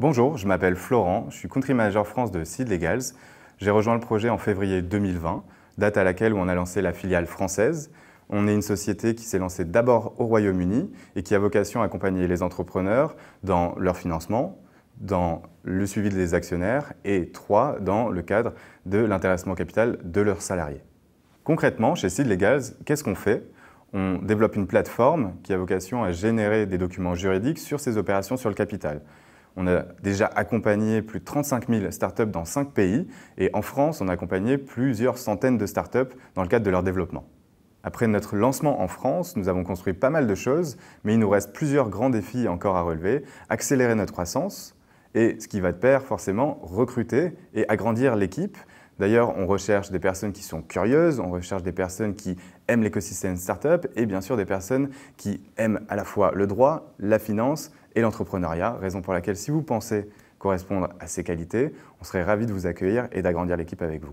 Bonjour, je m'appelle Florent, je suis country manager France de Seed Legals. J'ai rejoint le projet en février 2020, date à laquelle on a lancé la filiale française. On est une société qui s'est lancée d'abord au Royaume-Uni et qui a vocation à accompagner les entrepreneurs dans leur financement, dans le suivi des actionnaires et trois, dans le cadre de l'intéressement capital de leurs salariés. Concrètement, chez Seed Legals, qu'est-ce qu'on fait On développe une plateforme qui a vocation à générer des documents juridiques sur ces opérations sur le capital. On a déjà accompagné plus de 35 000 startups dans 5 pays et en France, on a accompagné plusieurs centaines de startups dans le cadre de leur développement. Après notre lancement en France, nous avons construit pas mal de choses, mais il nous reste plusieurs grands défis encore à relever, accélérer notre croissance et, ce qui va de pair forcément, recruter et agrandir l'équipe D'ailleurs, on recherche des personnes qui sont curieuses, on recherche des personnes qui aiment l'écosystème startup et bien sûr des personnes qui aiment à la fois le droit, la finance et l'entrepreneuriat, raison pour laquelle si vous pensez correspondre à ces qualités, on serait ravi de vous accueillir et d'agrandir l'équipe avec vous.